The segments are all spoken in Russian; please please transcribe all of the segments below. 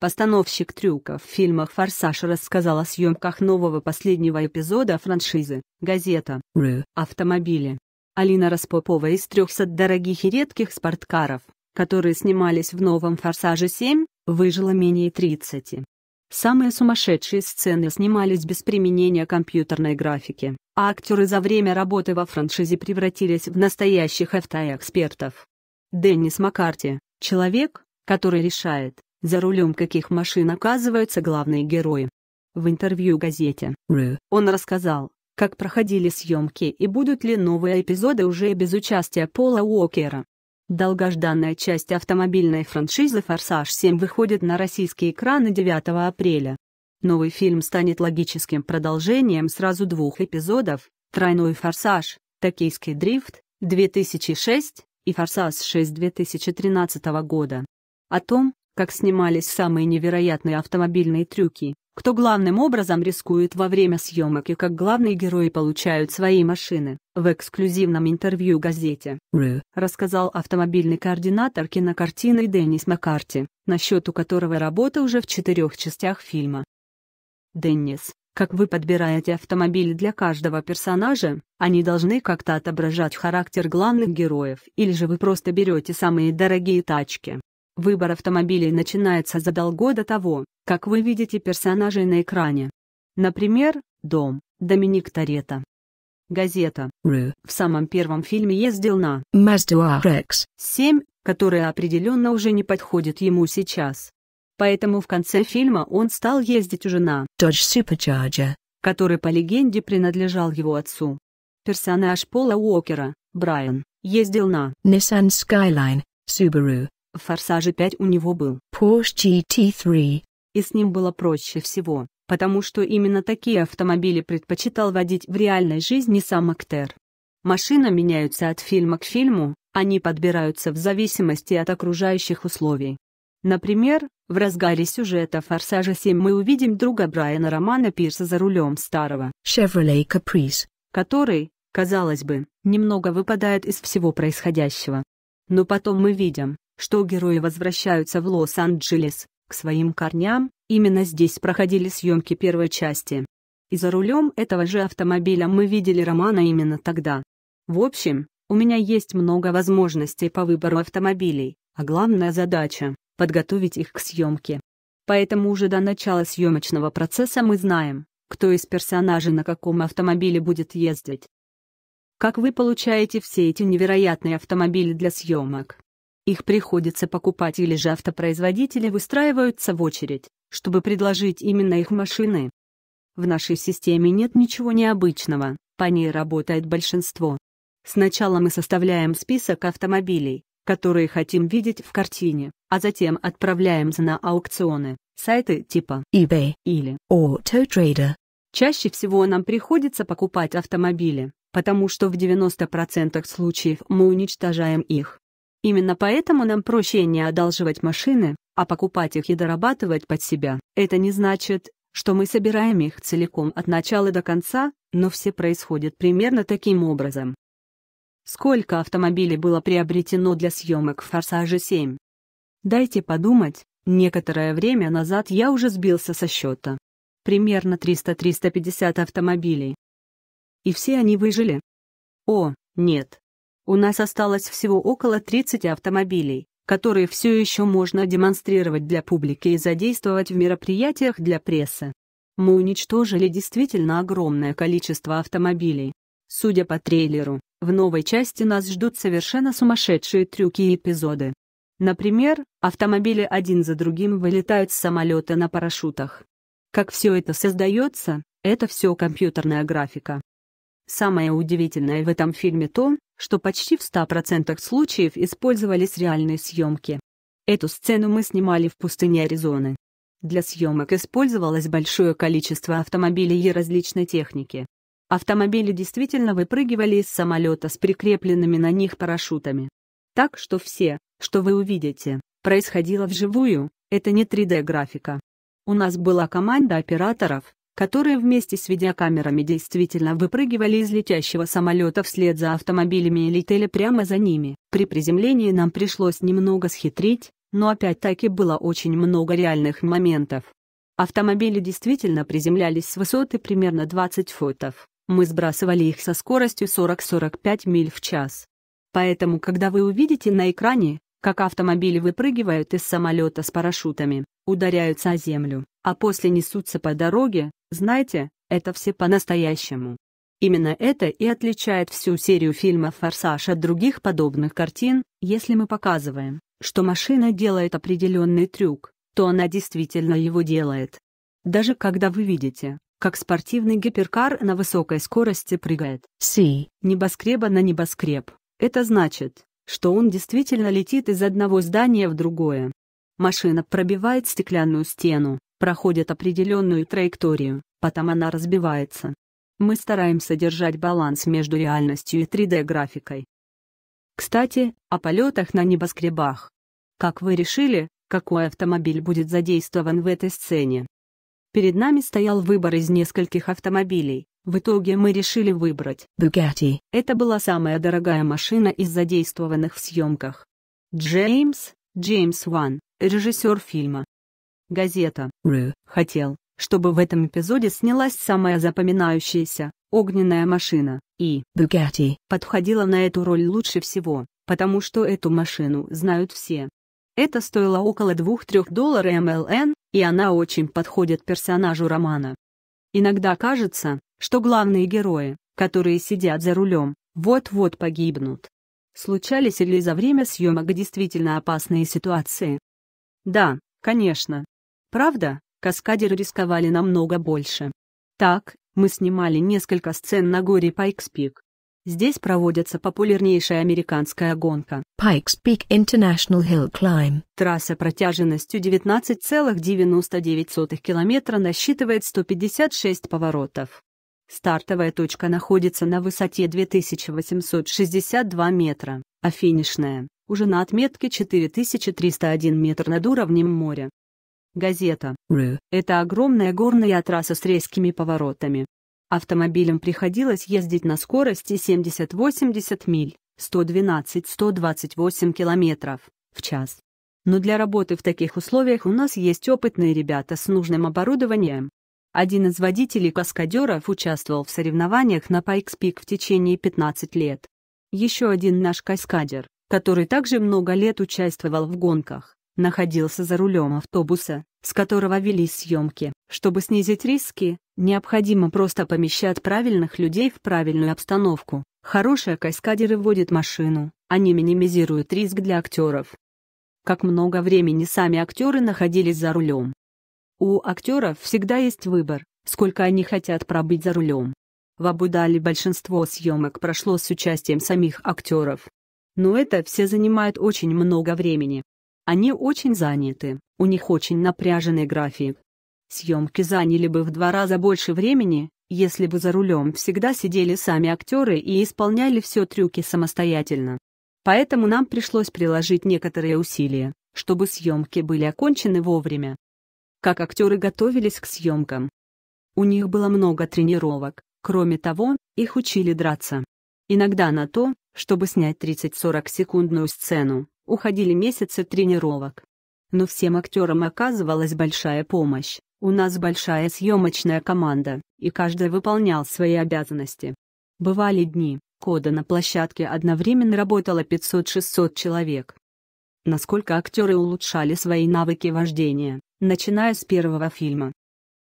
Постановщик трюков в фильмах «Форсаж» рассказал о съемках нового последнего эпизода франшизы «Газета. Ры. Автомобили». Алина Распопова из 300 дорогих и редких спорткаров, которые снимались в новом «Форсаже 7», выжила менее 30. Самые сумасшедшие сцены снимались без применения компьютерной графики, а актеры за время работы во франшизе превратились в настоящих автоэкспертов. Деннис Маккарти – человек, который решает, за рулем каких машин оказываются главные герои. В интервью газете он рассказал, как проходили съемки и будут ли новые эпизоды уже без участия Пола Уокера. Долгожданная часть автомобильной франшизы «Форсаж 7» выходит на российские экраны 9 апреля. Новый фильм станет логическим продолжением сразу двух эпизодов «Тройной форсаж», «Токийский дрифт», 2006 и «Форсаж 6» 2013 года. О том, как снимались самые невероятные автомобильные трюки, кто главным образом рискует во время съемок и как главные герои получают свои машины. В эксклюзивном интервью газете «Ру» рассказал автомобильный координатор кинокартины Деннис Маккарти, насчет у которого работа уже в четырех частях фильма. Деннис, как вы подбираете автомобили для каждого персонажа, они должны как-то отображать характер главных героев или же вы просто берете самые дорогие тачки. Выбор автомобилей начинается задолго до того, как вы видите персонажей на экране. Например, дом Доминик Торетто. Газета Ру в самом первом фильме ездил на Mazda RX-7, которая определенно уже не подходит ему сейчас. Поэтому в конце фильма он стал ездить уже на Dodge Supercharger, который по легенде принадлежал его отцу. Персонаж Пола Уокера, Брайан, ездил на Nissan Skyline, Subaru, в «Форсаже 5» у него был Porsche GT3, и с ним было проще всего, потому что именно такие автомобили предпочитал водить в реальной жизни сам актер. Машины меняются от фильма к фильму, они подбираются в зависимости от окружающих условий. Например, в разгаре сюжета «Форсажа 7» мы увидим друга Брайана Романа Пирса за рулем старого «Chevrolet Caprice», который, казалось бы, немного выпадает из всего происходящего. Но потом мы видим, что герои возвращаются в Лос-Анджелес, к своим корням, именно здесь проходили съемки первой части. И за рулем этого же автомобиля мы видели Романа именно тогда. В общем, у меня есть много возможностей по выбору автомобилей, а главная задача – подготовить их к съемке. Поэтому уже до начала съемочного процесса мы знаем, кто из персонажей на каком автомобиле будет ездить. Как вы получаете все эти невероятные автомобили для съемок? Их приходится покупать или же автопроизводители выстраиваются в очередь, чтобы предложить именно их машины. В нашей системе нет ничего необычного, по ней работает большинство. Сначала мы составляем список автомобилей, которые хотим видеть в картине, а затем отправляемся на аукционы, сайты типа eBay или AutoTrader. Чаще всего нам приходится покупать автомобили, потому что в 90% случаев мы уничтожаем их, Именно поэтому нам проще не одалживать машины, а покупать их и дорабатывать под себя. Это не значит, что мы собираем их целиком от начала до конца, но все происходит примерно таким образом. Сколько автомобилей было приобретено для съемок «Форсажа 7»? Дайте подумать, некоторое время назад я уже сбился со счета. Примерно 300-350 автомобилей. И все они выжили? О, нет, у нас осталось всего около 30 автомобилей, которые все еще можно демонстрировать для публики и задействовать в мероприятиях для прессы. Мы уничтожили действительно огромное количество автомобилей. Судя по трейлеру, в новой части нас ждут совершенно сумасшедшие трюки и эпизоды. Например, автомобили один за другим вылетают с самолета на парашютах. Как все это создается, это все компьютерная графика. Самое удивительное в этом фильме то, что почти в 100% случаев использовались реальные съемки. Эту сцену мы снимали в пустыне Аризоны. Для съемок использовалось большое количество автомобилей и различной техники. Автомобили действительно выпрыгивали из самолета с прикрепленными на них парашютами. Так что все, что вы увидите, происходило вживую, это не 3D-графика. У нас была команда операторов, которые вместе с видеокамерами действительно выпрыгивали из летящего самолета вслед за автомобилями и летели прямо за ними. При приземлении нам пришлось немного схитрить, но опять-таки было очень много реальных моментов. Автомобили действительно приземлялись с высоты примерно 20 футов. Мы сбрасывали их со скоростью 40-45 миль в час. Поэтому, когда вы увидите на экране, как автомобили выпрыгивают из самолета с парашютами, ударяются о землю, а после несутся по дороге, знаете, это все по-настоящему. Именно это и отличает всю серию фильмов «Форсаж» от других подобных картин, если мы показываем, что машина делает определенный трюк, то она действительно его делает. Даже когда вы видите, как спортивный гиперкар на высокой скорости прыгает с небоскреба на небоскреб, это значит, что он действительно летит из одного здания в другое. Машина пробивает стеклянную стену, проходит определенную траекторию, потом она разбивается. Мы стараемся держать баланс между реальностью и 3D-графикой. Кстати, о полетах на небоскребах. Как вы решили, какой автомобиль будет задействован в этой сцене? Перед нами стоял выбор из нескольких автомобилей. В итоге мы решили выбрать Bugatti. Это была самая дорогая машина из задействованных в съемках. Джеймс, Джеймс Ван, режиссер фильма, Газета «Ру» хотел, чтобы в этом эпизоде снялась самая запоминающаяся «Огненная машина», и «Бугатти» подходила на эту роль лучше всего, потому что эту машину знают все. Это стоило около 2-3 долларов МЛН, и она очень подходит персонажу романа. Иногда кажется, что главные герои, которые сидят за рулем, вот-вот погибнут. Случались ли за время съемок действительно опасные ситуации? Да, конечно, Правда, каскадеры рисковали намного больше. Так, мы снимали несколько сцен на горе Пайкспик. Здесь проводится популярнейшая американская гонка. Pikes Peak International Hill Climb. Трасса протяженностью 19,99 километра насчитывает 156 поворотов. Стартовая точка находится на высоте 2862 метра, а финишная – уже на отметке 4301 метр над уровнем моря. Газета это огромная горная трасса с резкими поворотами. Автомобилям приходилось ездить на скорости 70-80 миль, 112-128 километров в час. Но для работы в таких условиях у нас есть опытные ребята с нужным оборудованием. Один из водителей-каскадеров участвовал в соревнованиях на Pike's Peak в течение 15 лет. Еще один наш каскадер, который также много лет участвовал в гонках, находился за рулем автобуса, с которого велись съемки. Чтобы снизить риски, необходимо просто помещать правильных людей в правильную обстановку. Хорошие каскадеры водят машину, они минимизируют риск для актеров. Как много времени сами актеры находились за рулем. У актеров всегда есть выбор, сколько они хотят пробыть за рулем. В Абу-Дали большинство съемок прошло с участием самих актеров. Но это все занимает очень много времени. Они очень заняты, у них очень напряженный график. Съемки заняли бы в два раза больше времени, если бы за рулем всегда сидели сами актеры и исполняли все трюки самостоятельно. Поэтому нам пришлось приложить некоторые усилия, чтобы съемки были окончены вовремя. Как актеры готовились к съемкам? У них было много тренировок, кроме того, их учили драться. Иногда на то, чтобы снять 30-40 секундную сцену, уходили месяцы тренировок. Но всем актерам оказывалась большая помощь, у нас большая съемочная команда, и каждый выполнял свои обязанности. Бывали дни, кода на площадке одновременно работало 500-600 человек. Насколько актеры улучшали свои навыки вождения, начиная с первого фильма.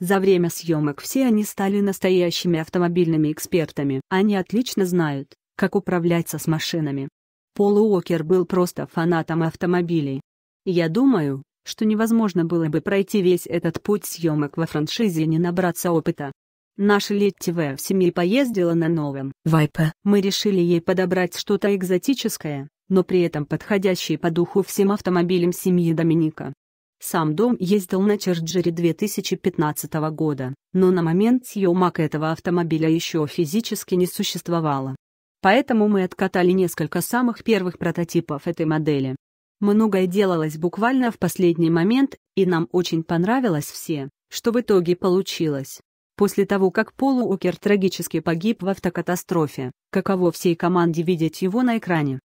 За время съемок все они стали настоящими автомобильными экспертами. Они отлично знают, как управляться с машинами, Пол Уокер был просто фанатом автомобилей. Я думаю, что невозможно было бы пройти весь этот путь съемок во франшизе и не набраться опыта. Наша Леттивая в семье поездила на новом Вайпе. Мы решили ей подобрать что-то экзотическое, но при этом подходящее по духу всем автомобилям семьи Доминика. Сам дом ездил на Черджере 2015 года, но на момент съемок этого автомобиля еще физически не существовало. Поэтому мы откатали несколько самых первых прототипов этой модели. Многое делалось буквально в последний момент, и нам очень понравилось все, что в итоге получилось. После того, как Полу Окер трагически погиб в автокатастрофе, каково всей команде видеть его на экране?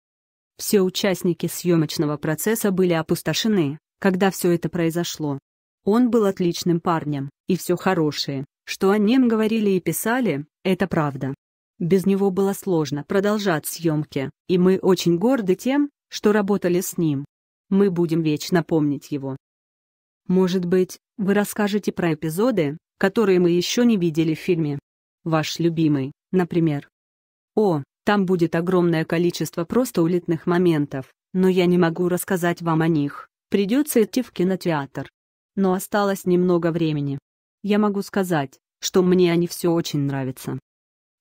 Все участники съемочного процесса были опустошены, когда все это произошло. Он был отличным парнем, и все хорошее, что о нем говорили и писали, это правда. Без него было сложно продолжать съемки, и мы очень горды тем, что работали с ним. Мы будем вечно помнить его. Может быть, вы расскажете про эпизоды, которые мы еще не видели в фильме. Ваш любимый, например. О, там будет огромное количество просто улитных моментов, но я не могу рассказать вам о них, придется идти в кинотеатр. Но осталось немного времени. Я могу сказать, что мне они все очень нравятся.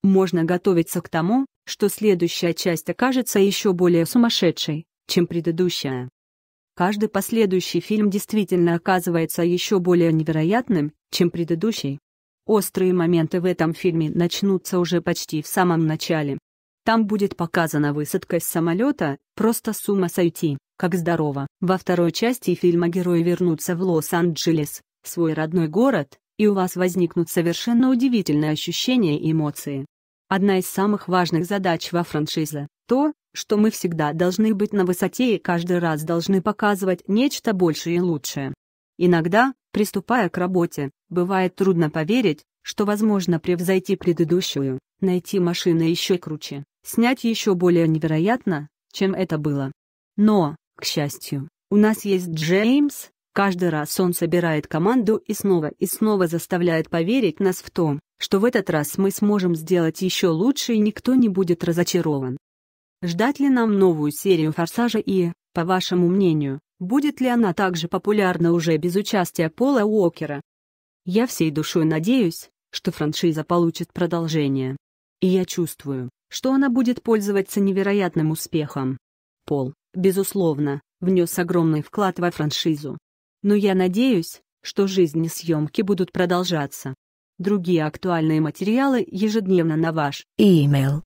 Можно готовиться к тому, что следующая часть окажется еще более сумасшедшей, чем предыдущая. Каждый последующий фильм действительно оказывается еще более невероятным, чем предыдущий. Острые моменты в этом фильме начнутся уже почти в самом начале. Там будет показана высадка с самолета, просто с ума сойти, как здорово. Во второй части фильма герои вернутся в Лос-Анджелес, свой родной город, и у вас возникнут совершенно удивительные ощущения и эмоции. Одна из самых важных задач во франшизе – то, что мы всегда должны быть на высоте и каждый раз должны показывать нечто большее и лучшее. Иногда, приступая к работе, бывает трудно поверить, что возможно превзойти предыдущую, найти машину еще круче, снять еще более невероятно, чем это было. Но, к счастью, у нас есть Джеймс, каждый раз он собирает команду и снова и снова заставляет поверить нас в то, что в этот раз мы сможем сделать еще лучше и никто не будет разочарован. Ждать ли нам новую серию «Форсажа» и, по вашему мнению, будет ли она также популярна уже без участия Пола Уокера? Я всей душой надеюсь, что франшиза получит продолжение. И я чувствую, что она будет пользоваться невероятным успехом. Пол, безусловно, внес огромный вклад во франшизу. Но я надеюсь, что жизни съемки будут продолжаться. Другие актуальные материалы ежедневно на ваш e-mail.